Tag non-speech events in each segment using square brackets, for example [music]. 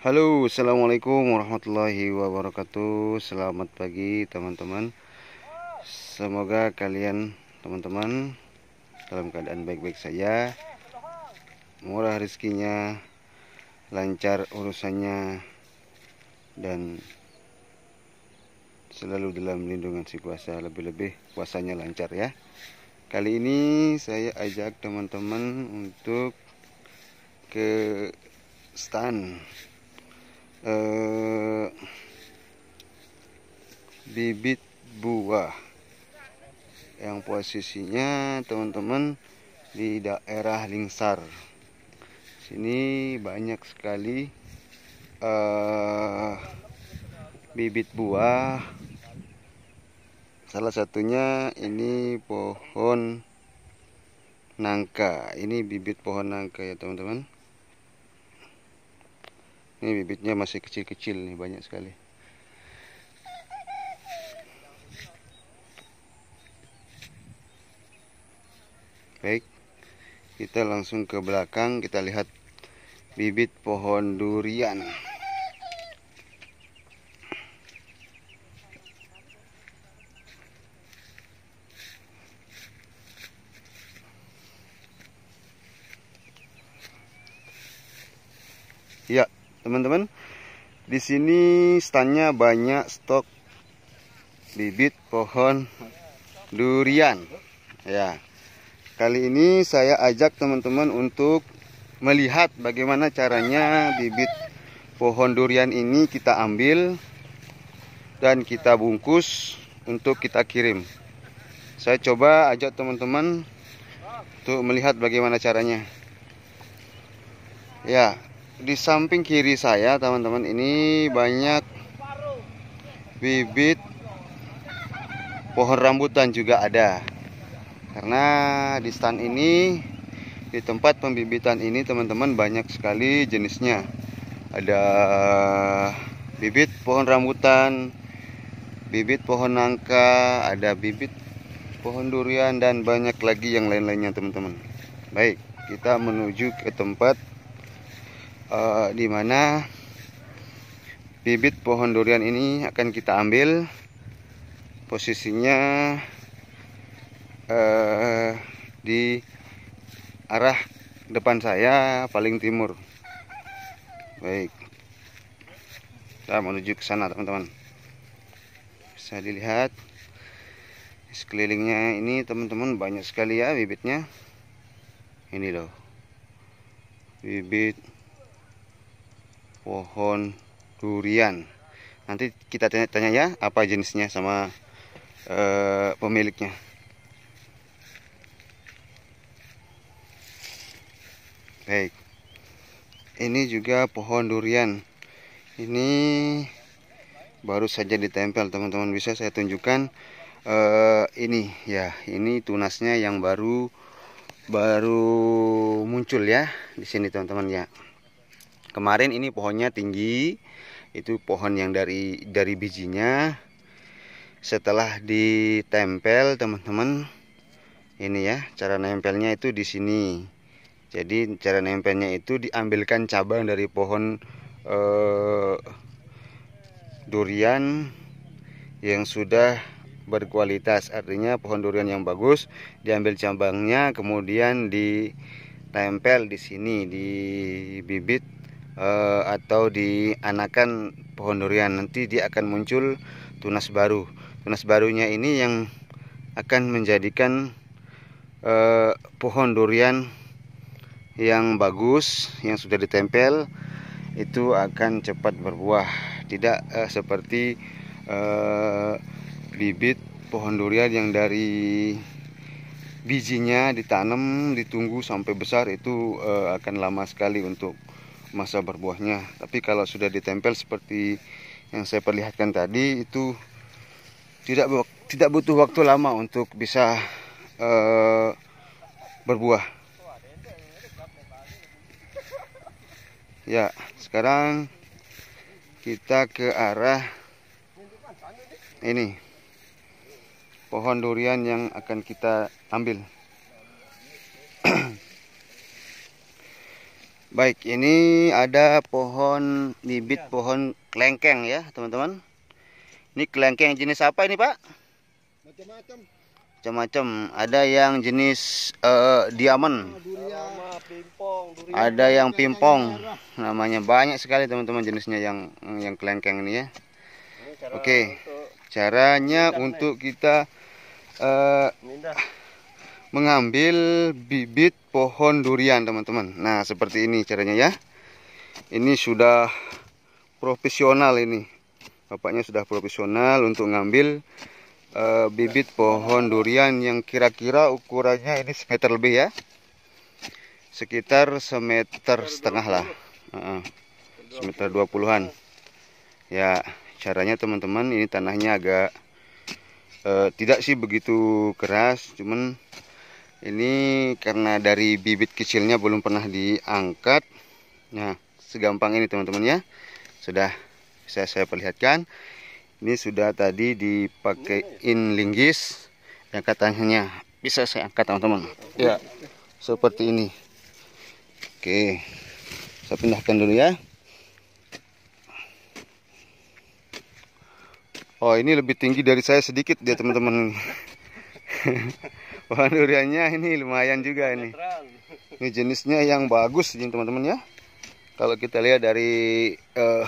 Halo assalamualaikum warahmatullahi wabarakatuh Selamat pagi teman-teman Semoga kalian teman-teman Dalam keadaan baik-baik saja Murah rezekinya Lancar urusannya Dan Selalu dalam lindungan si kuasa Lebih-lebih kuasanya lancar ya Kali ini saya ajak teman-teman untuk ke stand eh, bibit buah yang posisinya teman-teman di daerah Lingsar sini banyak sekali eh, bibit buah salah satunya ini pohon nangka ini bibit pohon nangka ya teman-teman ini bibitnya masih kecil-kecil nih, banyak sekali. Baik, kita langsung ke belakang, kita lihat bibit pohon durian. Ya, teman-teman di sini standnya banyak stok bibit pohon durian ya kali ini saya ajak teman-teman untuk melihat bagaimana caranya bibit pohon durian ini kita ambil dan kita bungkus untuk kita kirim saya coba ajak teman-teman untuk melihat bagaimana caranya ya di samping kiri saya teman-teman ini banyak bibit pohon rambutan juga ada karena di stand ini di tempat pembibitan ini teman-teman banyak sekali jenisnya ada bibit pohon rambutan bibit pohon nangka ada bibit pohon durian dan banyak lagi yang lain-lainnya teman-teman baik kita menuju ke tempat Eh, di mana bibit pohon durian ini akan kita ambil posisinya uh, di arah depan saya paling timur baik kita menuju ke sana teman-teman bisa dilihat sekelilingnya ini teman-teman banyak sekali ya bibitnya ini loh bibit pohon durian nanti kita tanya-tanya ya apa jenisnya sama uh, pemiliknya baik ini juga pohon durian ini baru saja ditempel teman-teman bisa saya tunjukkan uh, ini ya ini tunasnya yang baru baru muncul ya di sini teman-teman ya kemarin ini pohonnya tinggi itu pohon yang dari dari bijinya setelah ditempel teman-teman ini ya cara nempelnya itu di sini jadi cara nempelnya itu diambilkan cabang dari pohon eh, durian yang sudah berkualitas artinya pohon durian yang bagus diambil cabangnya kemudian ditempel di sini di bibit uh, atau anakan pohon durian nanti dia akan muncul tunas baru tunas barunya ini yang akan menjadikan eh, pohon durian yang bagus yang sudah ditempel itu akan cepat berbuah tidak eh, seperti eh, bibit pohon durian yang dari bijinya ditanam ditunggu sampai besar itu eh, akan lama sekali untuk masa berbuahnya tapi kalau sudah ditempel seperti yang saya perlihatkan tadi itu tidak tidak butuh waktu lama untuk bisa uh, berbuah ya sekarang kita ke arah ini pohon durian yang akan kita ambil Baik, ini ada pohon bibit pohon kelengkeng ya, teman-teman. Ini kelengkeng jenis apa ini, Pak? Macam-macam. Macam-macam. Ada yang jenis uh, diamond. Ada yang pimpong. Namanya banyak sekali teman-teman jenisnya yang yang kelengkeng ini ya. Oke. Okay. Oke. Caranya untuk kita uh, mengambil bibit pohon durian teman-teman nah seperti ini caranya ya ini sudah profesional ini bapaknya sudah profesional untuk ngambil uh, bibit pohon durian yang kira-kira ukurannya ini semeter lebih ya sekitar semeter setengah lah uh -uh. semeter 20-an ya caranya teman-teman ini tanahnya agak uh, tidak sih begitu keras cuman ini karena dari bibit kecilnya belum pernah diangkat nah segampang ini teman-teman ya sudah bisa saya perlihatkan ini sudah tadi dipakein linggis yang katanya bisa saya angkat teman-teman ya seperti ini oke saya pindahkan dulu ya oh ini lebih tinggi dari saya sedikit dia teman-teman [laughs] Pohon duriannya ini lumayan juga ini. Ini jenisnya yang bagus ini teman-teman ya. Kalau kita lihat dari uh,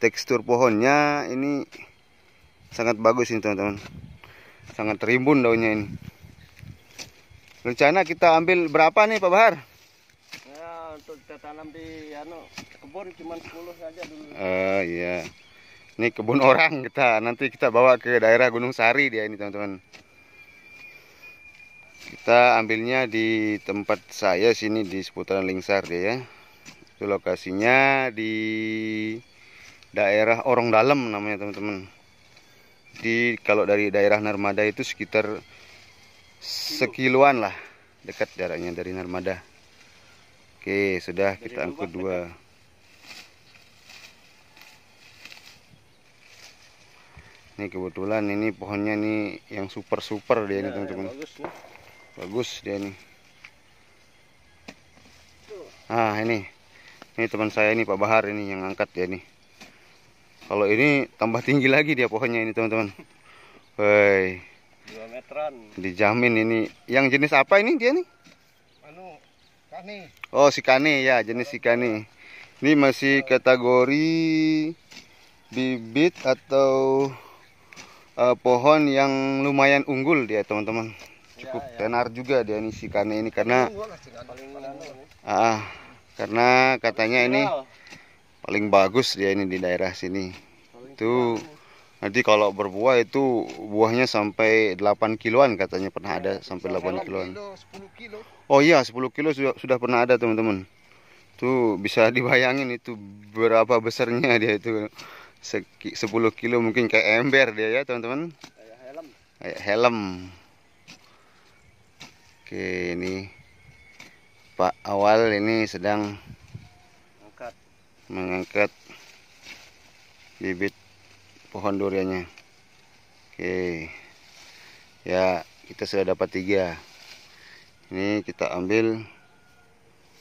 tekstur pohonnya ini sangat bagus ini teman-teman. Sangat rimbun daunnya ini. Rencana kita ambil berapa nih Pak Bahar? Ya untuk kita tanam di ano, kebun cuma 10 saja dulu. uh, iya. Ini kebun orang kita nanti kita bawa ke daerah Gunung Sari dia ini teman-teman kita ambilnya di tempat saya sini di seputaran Lingsar deh ya itu lokasinya di daerah Orong Dalam namanya teman-teman di kalau dari daerah Narmada itu sekitar sekiluan lah dekat jaraknya dari Narmada oke sudah kita angkut dua ini kebetulan ini pohonnya nih yang super super dia ya, ini ya, teman-teman bagus dia ini nah ini ini teman saya ini Pak Bahar ini yang angkat dia ini kalau ini tambah tinggi lagi dia pohonnya ini teman-teman woi meteran dijamin ini yang jenis apa ini dia nih anu kani oh si kani ya jenis si kani ini masih kategori bibit atau uh, pohon yang lumayan unggul dia teman-teman cukup ya, ya. tenar juga dia nih si kane ini karena ah karena katanya ini paling bagus dia ini di daerah sini itu nanti kalau berbuah itu buahnya sampai 8 kiloan katanya pernah ada ya, sampai 8 kiloan oh iya 10 kilo sudah, sudah pernah ada teman-teman tuh bisa dibayangin itu berapa besarnya dia itu Sek 10 kilo mungkin kayak ember dia ya teman-teman kayak helm Oke, ini Pak Awal ini sedang Angkat. mengangkat bibit pohon duriannya. Oke, ya kita sudah dapat tiga. Ini kita ambil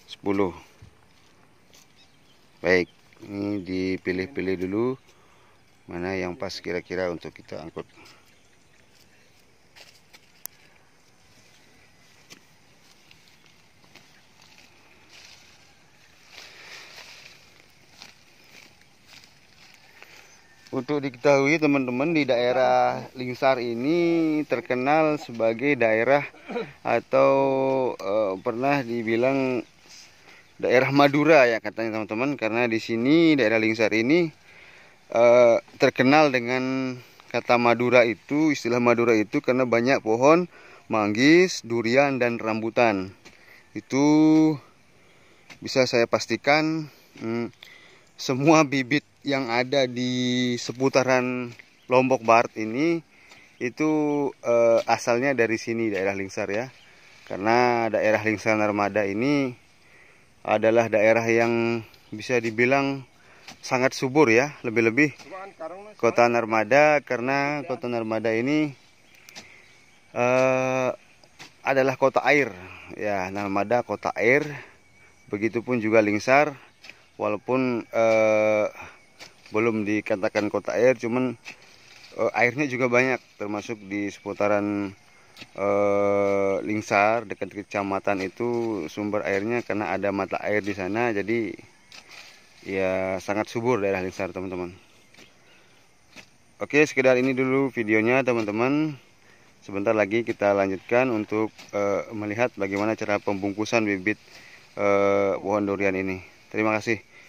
sepuluh. Baik, ini dipilih-pilih dulu mana yang pas kira-kira untuk kita angkut. Untuk diketahui teman-teman di daerah Lingsar ini terkenal sebagai daerah atau uh, pernah dibilang daerah Madura ya katanya teman-teman karena di sini daerah Lingsar ini uh, terkenal dengan kata Madura itu istilah Madura itu karena banyak pohon manggis, durian dan rambutan. Itu bisa saya pastikan hmm, semua bibit yang ada di seputaran Lombok Barat ini itu eh, asalnya dari sini daerah Lingsar ya. Karena daerah Lingsar Narmada ini adalah daerah yang bisa dibilang sangat subur ya, lebih-lebih kota Narmada karena kota Narmada ini eh, adalah kota air ya Narmada kota air begitupun juga Lingsar walaupun eh, belum dikatakan kota air cuman uh, airnya juga banyak termasuk di seputaran uh, Lingsar dekat kecamatan itu sumber airnya karena ada mata air di sana jadi ya sangat subur daerah Lingsar teman-teman Oke sekedar ini dulu videonya teman-teman sebentar lagi kita lanjutkan untuk uh, melihat bagaimana cara pembungkusan bibit uh, pohon durian ini terima kasih